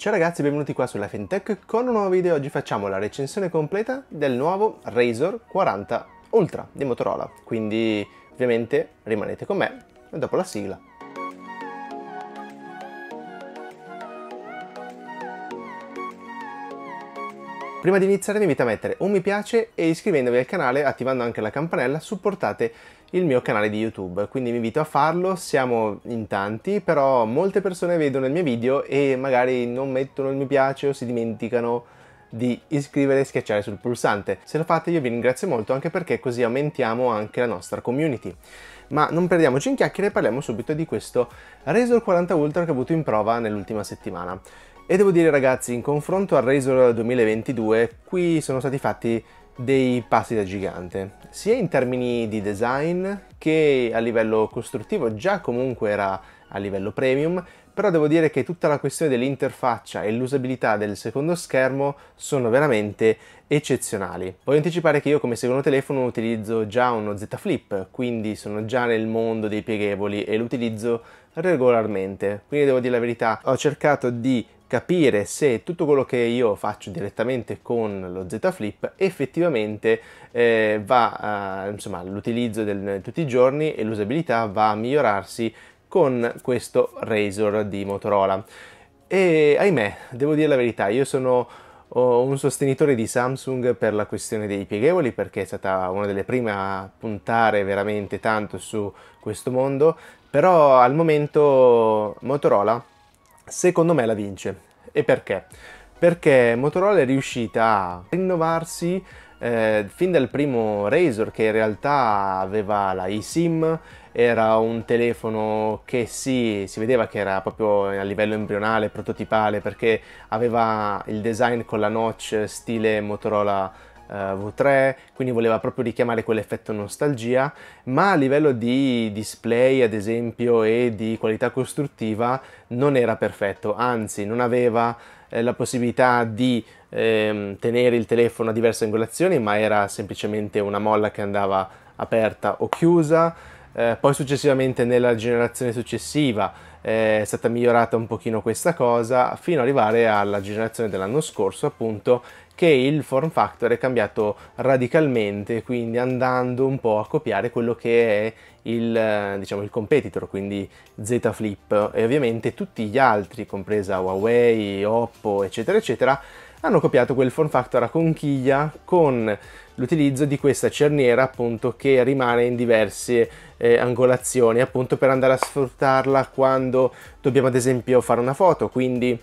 Ciao ragazzi, benvenuti qua sulla Fintech con un nuovo video. Oggi facciamo la recensione completa del nuovo Razor 40 Ultra di Motorola. Quindi, ovviamente, rimanete con me e dopo la sigla. Prima di iniziare vi invito a mettere un mi piace e iscrivendovi al canale attivando anche la campanella supportate il mio canale di YouTube, quindi vi invito a farlo, siamo in tanti, però molte persone vedono il mio video e magari non mettono il mi piace o si dimenticano di iscrivere e schiacciare sul pulsante. Se lo fate io vi ringrazio molto anche perché così aumentiamo anche la nostra community. Ma non perdiamoci in chiacchiere e parliamo subito di questo Razor 40 Ultra che ho avuto in prova nell'ultima settimana. E devo dire ragazzi, in confronto al Razor 2022, qui sono stati fatti dei passi da gigante, sia in termini di design che a livello costruttivo, già comunque era a livello premium, però devo dire che tutta la questione dell'interfaccia e l'usabilità del secondo schermo sono veramente eccezionali. Voglio anticipare che io come secondo telefono utilizzo già uno Z Flip, quindi sono già nel mondo dei pieghevoli e l'utilizzo regolarmente. Quindi devo dire la verità, ho cercato di capire se tutto quello che io faccio direttamente con lo Z Flip effettivamente eh, va, a, insomma, l'utilizzo di tutti i giorni e l'usabilità va a migliorarsi con questo Razor di Motorola. E ahimè, devo dire la verità, io sono un sostenitore di Samsung per la questione dei pieghevoli perché è stata una delle prime a puntare veramente tanto su questo mondo, però al momento Motorola secondo me la vince. E perché? Perché Motorola è riuscita a rinnovarsi eh, fin dal primo Razor che in realtà aveva la eSIM, era un telefono che sì, si vedeva che era proprio a livello embrionale, prototipale, perché aveva il design con la notch stile Motorola eh, V3, quindi voleva proprio richiamare quell'effetto nostalgia, ma a livello di display ad esempio e di qualità costruttiva non era perfetto, anzi non aveva eh, la possibilità di ehm, tenere il telefono a diverse angolazioni, ma era semplicemente una molla che andava aperta o chiusa. Eh, poi successivamente nella generazione successiva eh, è stata migliorata un pochino questa cosa fino ad arrivare alla generazione dell'anno scorso appunto che il form factor è cambiato radicalmente, quindi andando un po' a copiare quello che è il, diciamo, il competitor, quindi Z Flip e ovviamente tutti gli altri, compresa Huawei, Oppo, eccetera, eccetera, hanno copiato quel form factor a conchiglia con l'utilizzo di questa cerniera appunto che rimane in diverse eh, angolazioni appunto per andare a sfruttarla quando dobbiamo ad esempio fare una foto quindi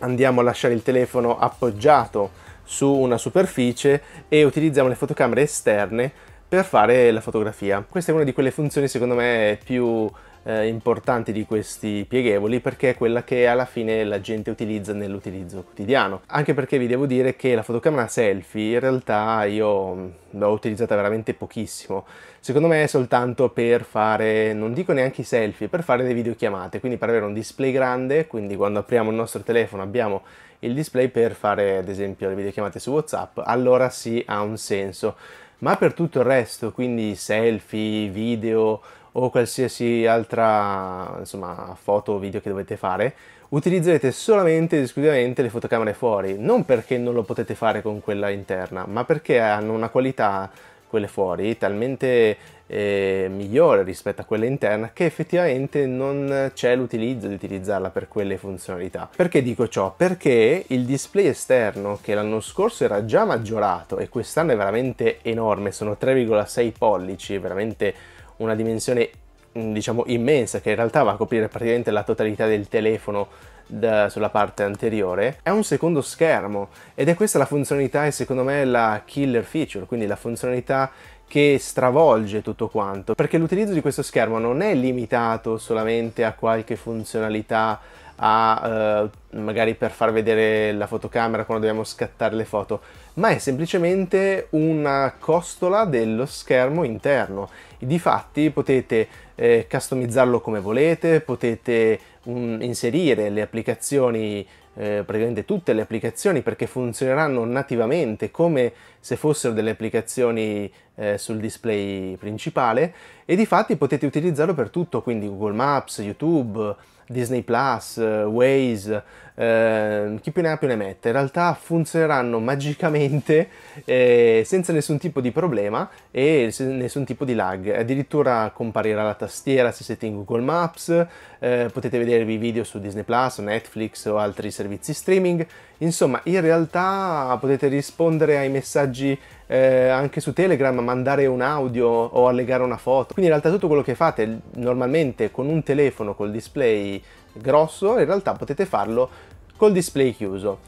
andiamo a lasciare il telefono appoggiato su una superficie e utilizziamo le fotocamere esterne per fare la fotografia. Questa è una di quelle funzioni secondo me più eh, importanti di questi pieghevoli perché è quella che alla fine la gente utilizza nell'utilizzo quotidiano. Anche perché vi devo dire che la fotocamera selfie in realtà io mm, l'ho utilizzata veramente pochissimo. Secondo me è soltanto per fare, non dico neanche i selfie, per fare le videochiamate, quindi per avere un display grande, quindi quando apriamo il nostro telefono abbiamo il display per fare ad esempio le videochiamate su WhatsApp, allora sì ha un senso. Ma per tutto il resto, quindi selfie, video o qualsiasi altra insomma, foto o video che dovete fare, utilizzerete solamente ed esclusivamente le fotocamere fuori, non perché non lo potete fare con quella interna, ma perché hanno una qualità quelle fuori, talmente eh, migliore rispetto a quella interna che effettivamente non c'è l'utilizzo di utilizzarla per quelle funzionalità. Perché dico ciò? Perché il display esterno che l'anno scorso era già maggiorato e quest'anno è veramente enorme, sono 3,6 pollici, veramente una dimensione mm, diciamo immensa che in realtà va a coprire praticamente la totalità del telefono da, sulla parte anteriore, è un secondo schermo ed è questa la funzionalità e secondo me la killer feature, quindi la funzionalità che stravolge tutto quanto, perché l'utilizzo di questo schermo non è limitato solamente a qualche funzionalità a eh, magari per far vedere la fotocamera quando dobbiamo scattare le foto, ma è semplicemente una costola dello schermo interno. Difatti potete eh, customizzarlo come volete, potete un, mm, inserire le applicazioni eh, praticamente tutte le applicazioni perché funzioneranno nativamente come se fossero delle applicazioni eh, sul display principale e di fatti potete utilizzarlo per tutto, quindi Google Maps, YouTube, Disney Plus, Waze, eh, chi più ne ha più ne mette. In realtà funzioneranno magicamente eh, senza nessun tipo di problema e nessun tipo di lag. Addirittura comparirà la tastiera se siete in Google Maps, eh, potete vedervi video su Disney Plus, Netflix o altri servizi streaming. Insomma, in realtà potete rispondere ai messaggi eh, anche su Telegram mandare un audio o allegare una foto. Quindi in realtà tutto quello che fate normalmente con un telefono col display grosso, in realtà potete farlo col display chiuso.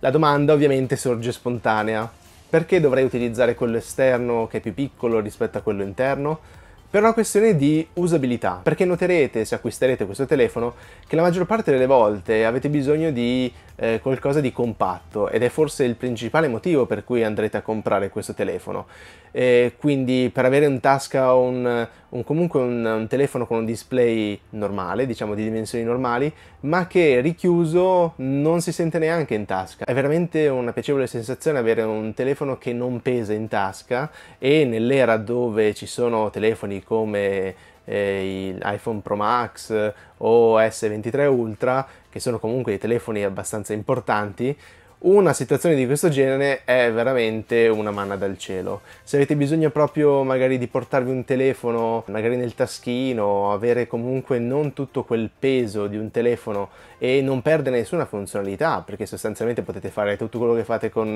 La domanda ovviamente sorge spontanea. Perché dovrei utilizzare quello esterno che è più piccolo rispetto a quello interno? per una questione di usabilità, perché noterete se acquisterete questo telefono che la maggior parte delle volte avete bisogno di eh, qualcosa di compatto ed è forse il principale motivo per cui andrete a comprare questo telefono. E quindi per avere in tasca un, un comunque un, un, telefono con un display normale, diciamo di dimensioni normali, ma che richiuso non si sente neanche in tasca. È veramente una piacevole sensazione avere un telefono che non pesa in tasca e nell'era dove ci sono telefoni come eh, iPhone Pro Max o S23 Ultra, che sono comunque dei telefoni abbastanza importanti, una situazione di questo genere è veramente una manna dal cielo. Se avete bisogno proprio magari di portarvi un telefono magari nel taschino, avere comunque non tutto quel peso di un telefono e non perdere nessuna funzionalità, perché sostanzialmente potete fare tutto quello che fate con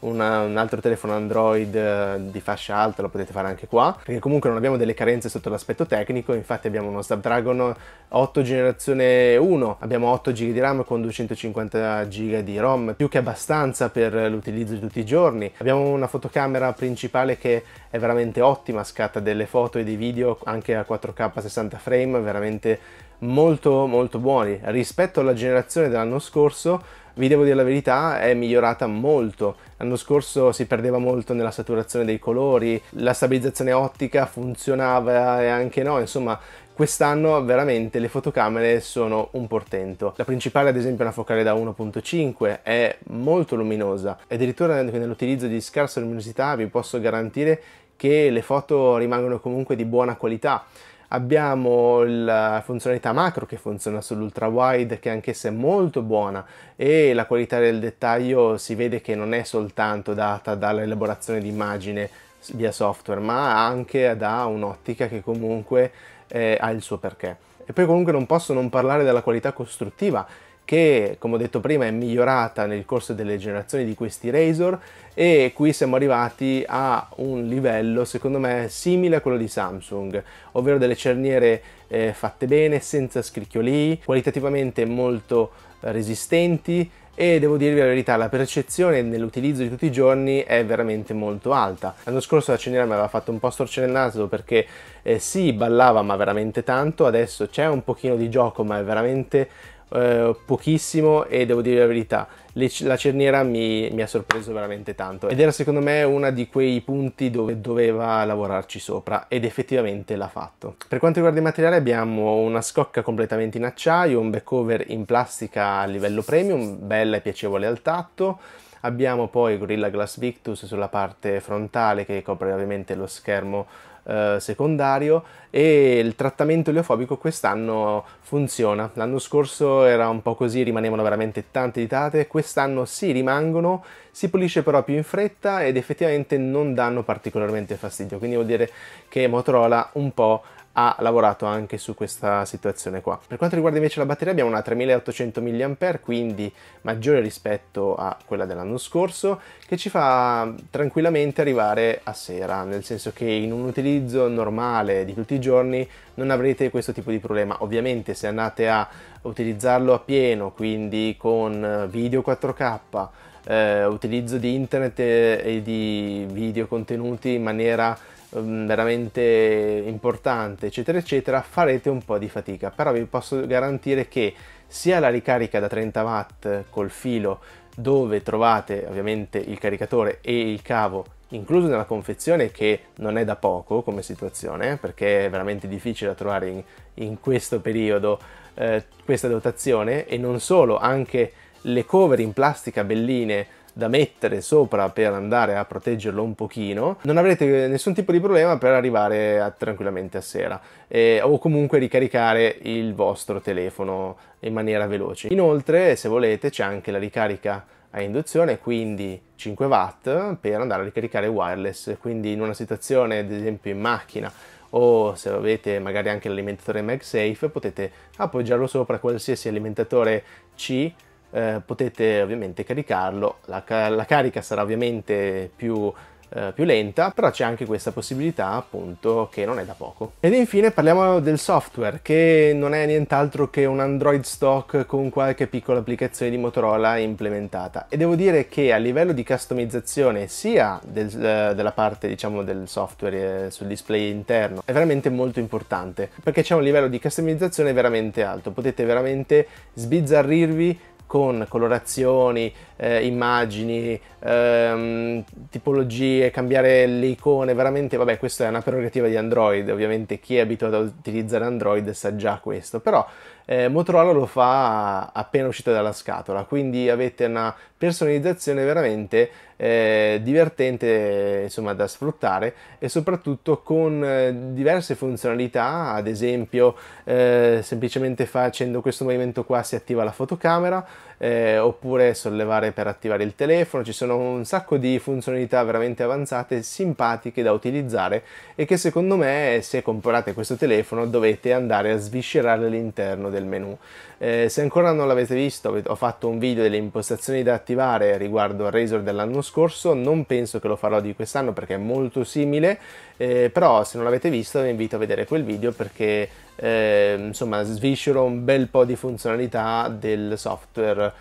una, un altro telefono Android eh, di fascia alta, lo potete fare anche qua, perché comunque non abbiamo delle carenze sotto l'aspetto tecnico, infatti abbiamo uno Snapdragon 8 generazione 1, abbiamo 8 GB di RAM con 250 GB di ROM, più che abbastanza per l'utilizzo di tutti i giorni. Abbiamo una fotocamera principale che è veramente ottima, scatta delle foto e dei video anche a 4K 60 frame, veramente molto molto buoni. Rispetto alla generazione dell'anno scorso vi devo dire la verità, è migliorata molto. L'anno scorso si perdeva molto nella saturazione dei colori, la stabilizzazione ottica funzionava e anche no, insomma quest'anno veramente le fotocamere sono un portento. La principale ad esempio è una focale da 1.5, è molto luminosa e addirittura nell'utilizzo di scarsa luminosità vi posso garantire che le foto rimangono comunque di buona qualità abbiamo la funzionalità macro che funziona sull'ultra wide che anch'essa è molto buona e la qualità del dettaglio si vede che non è soltanto data dall'elaborazione di immagine via software ma anche da un'ottica che comunque eh, ha il suo perché. E poi comunque non posso non parlare della qualità costruttiva che come ho detto prima è migliorata nel corso delle generazioni di questi Razor e qui siamo arrivati a un livello secondo me simile a quello di Samsung ovvero delle cerniere eh, fatte bene senza scricchiolii qualitativamente molto eh, resistenti e devo dirvi la verità, la percezione nell'utilizzo di tutti i giorni è veramente molto alta. L'anno scorso la cerniera mi aveva fatto un po' storcere il naso perché eh, sì, ballava ma veramente tanto, adesso c'è un pochino di gioco ma è veramente eh, pochissimo e devo dire la verità, le, la cerniera mi, mi, ha sorpreso veramente tanto ed era secondo me uno di quei punti dove doveva lavorarci sopra ed effettivamente l'ha fatto. Per quanto riguarda i materiali abbiamo una scocca completamente in acciaio, un back cover in plastica a livello premium, bella e piacevole al tatto, Abbiamo poi Gorilla Glass Victus sulla parte frontale che copre ovviamente lo schermo eh, secondario e il trattamento oleofobico quest'anno funziona. L'anno scorso era un po' così, rimanevano veramente tante ditate, quest'anno si sì, rimangono, si pulisce però più in fretta ed effettivamente non danno particolarmente fastidio, quindi vuol dire che Motorola un po' ha lavorato anche su questa situazione qua. Per quanto riguarda invece la batteria abbiamo una 3800 mAh, quindi maggiore rispetto a quella dell'anno scorso, che ci fa tranquillamente arrivare a sera, nel senso che in un utilizzo normale di tutti i giorni non avrete questo tipo di problema. Ovviamente se andate a utilizzarlo a pieno, quindi con video 4K, eh, utilizzo di internet e, e di video contenuti in maniera Ehm, veramente importante eccetera eccetera farete un po' di fatica però vi posso garantire che sia la ricarica da 30 watt col filo dove trovate ovviamente il caricatore e il cavo incluso nella confezione che non è da poco come situazione eh, perché è veramente difficile da trovare in, in questo periodo eh, questa dotazione e non solo anche le cover in plastica belline da mettere sopra per andare a proteggerlo un pochino, non avrete nessun tipo di problema per arrivare a, tranquillamente a sera eh, o comunque ricaricare il vostro telefono in maniera veloce. Inoltre, se volete, c'è anche la ricarica a induzione, quindi 5 watt per andare a ricaricare wireless, quindi in una situazione ad esempio in macchina o se avete magari anche l'alimentatore MagSafe potete appoggiarlo sopra qualsiasi alimentatore C eh, potete ovviamente caricarlo, la, la, carica sarà ovviamente più, eh, più lenta, però c'è anche questa possibilità appunto che non è da poco. Ed infine parliamo del software che non è nient'altro che un Android stock con qualche piccola applicazione di Motorola implementata e devo dire che a livello di customizzazione sia del, eh, della parte diciamo del software eh, sul display interno è veramente molto importante perché c'è un livello di customizzazione veramente alto, potete veramente sbizzarrirvi con colorazioni, eh, immagini, ehm, tipologie, cambiare le icone, veramente, vabbè, questa è una prerogativa di Android, ovviamente chi è abituato ad utilizzare Android sa già questo, però eh, Motorola lo fa appena uscita dalla scatola, quindi avete una personalizzazione veramente eh, divertente insomma, da sfruttare e soprattutto con eh, diverse funzionalità, ad esempio eh, semplicemente facendo questo movimento qua si attiva la fotocamera eh, oppure sollevare per attivare il telefono, ci sono un sacco di funzionalità veramente avanzate, simpatiche da utilizzare e che secondo me se comprate questo telefono dovete andare a sviscerare all'interno del menu. Eh, se ancora non l'avete visto, ho fatto un video delle impostazioni da attivare riguardo al Razer dell'anno scorso, non penso che lo farò di quest'anno perché è molto simile, eh, però se non l'avete visto vi invito a vedere quel video perché eh, insomma sviscero un bel po' di funzionalità del software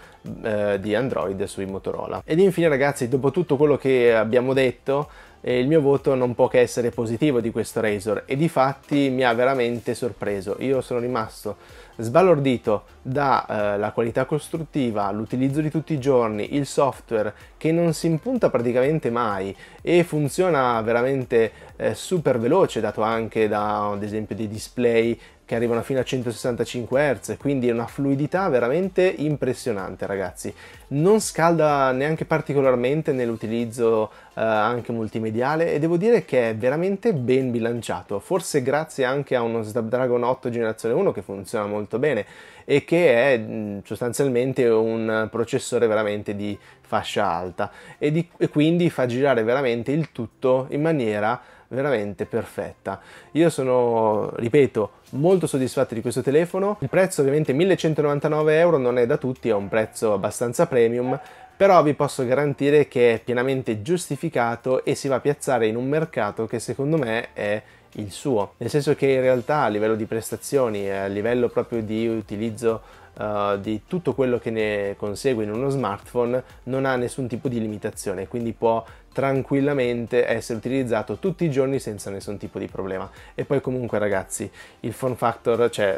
eh, di Android sui Motorola. Ed infine ragazzi, dopo tutto quello che abbiamo detto, eh, il mio voto non può che essere positivo di questo Razor e di fatti mi ha veramente sorpreso. Io sono rimasto sbalordito dalla eh, qualità costruttiva, l'utilizzo di tutti i giorni, il software che non si impunta praticamente mai e funziona veramente eh, super veloce, dato anche da ad esempio dei display che arrivano fino a 165 Hz, quindi è una fluidità veramente impressionante ragazzi. Non scalda neanche particolarmente nell'utilizzo eh, anche multimediale e devo dire che è veramente ben bilanciato, forse grazie anche a uno Snapdragon 8 generazione 1 che funziona molto bene e che è mm, sostanzialmente un processore veramente di fascia alta e, di, e quindi fa girare veramente il tutto in maniera veramente perfetta. Io sono, ripeto, molto soddisfatto di questo telefono. Il prezzo ovviamente 1199 euro non è da tutti, è un prezzo abbastanza premium, però vi posso garantire che è pienamente giustificato e si va a piazzare in un mercato che secondo me è il suo, nel senso che in realtà a livello di prestazioni, a livello proprio di utilizzo uh, di tutto quello che ne consegue in uno smartphone non ha nessun tipo di limitazione, quindi può tranquillamente essere utilizzato tutti i giorni senza nessun tipo di problema. E poi comunque ragazzi, il form factor, cioè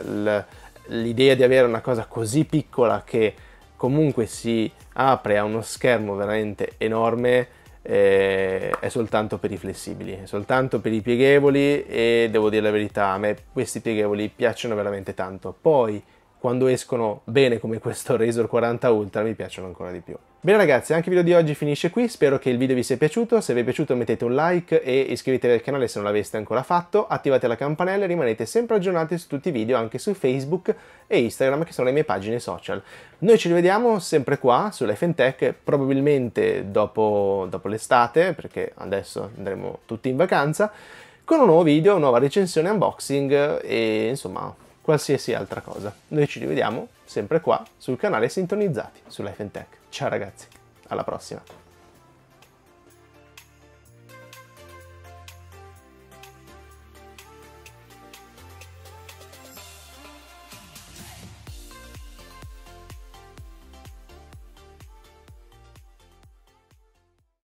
l'idea di avere una cosa così piccola che comunque si apre a uno schermo veramente enorme, eh, è soltanto per i flessibili, è soltanto per i pieghevoli e devo dire la verità, a me questi pieghevoli piacciono veramente tanto. Poi quando escono bene come questo Razor 40 Ultra mi piacciono ancora di più. Bene ragazzi, anche il video di oggi finisce qui, spero che il video vi sia piaciuto, se vi è piaciuto mettete un like e iscrivetevi al canale se non l'aveste ancora fatto, attivate la campanella e rimanete sempre aggiornati su tutti i video anche su Facebook e Instagram che sono le mie pagine social. Noi ci rivediamo sempre qua su Tech, probabilmente dopo, dopo l'estate, perché adesso andremo tutti in vacanza, con un nuovo video, nuova recensione unboxing e insomma qualsiasi altra cosa. Noi ci rivediamo sempre qua sul canale sintonizzati su Life Tech. Ciao ragazzi, alla prossima!